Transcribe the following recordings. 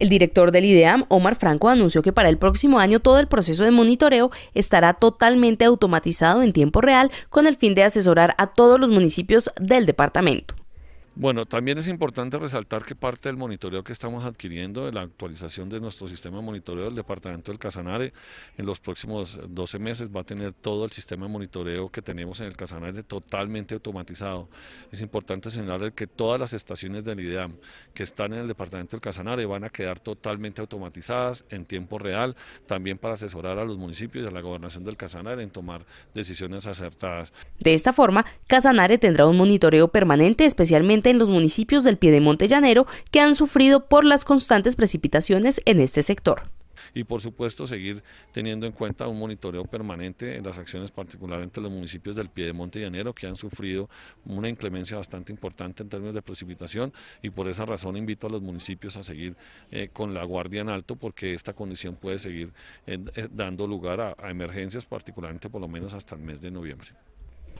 El director del IDEAM, Omar Franco, anunció que para el próximo año todo el proceso de monitoreo estará totalmente automatizado en tiempo real con el fin de asesorar a todos los municipios del departamento. Bueno, también es importante resaltar que parte del monitoreo que estamos adquiriendo, de la actualización de nuestro sistema de monitoreo del departamento del Casanare, en los próximos 12 meses va a tener todo el sistema de monitoreo que tenemos en el Casanare totalmente automatizado. Es importante señalar que todas las estaciones del IDEAM que están en el departamento del Casanare van a quedar totalmente automatizadas en tiempo real, también para asesorar a los municipios y a la gobernación del Casanare en tomar decisiones acertadas. De esta forma, Casanare tendrá un monitoreo permanente especialmente en los municipios del Piedemonte Llanero que han sufrido por las constantes precipitaciones en este sector y por supuesto seguir teniendo en cuenta un monitoreo permanente en las acciones particularmente los municipios del Piedemonte Llanero que han sufrido una inclemencia bastante importante en términos de precipitación y por esa razón invito a los municipios a seguir eh, con la guardia en alto porque esta condición puede seguir eh, eh, dando lugar a emergencias particularmente por lo menos hasta el mes de noviembre.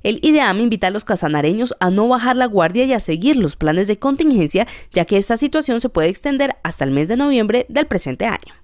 El IDEAM invita a los casanareños a no bajar la guardia y a seguir los planes de contingencia, ya que esta situación se puede extender hasta el mes de noviembre del presente año.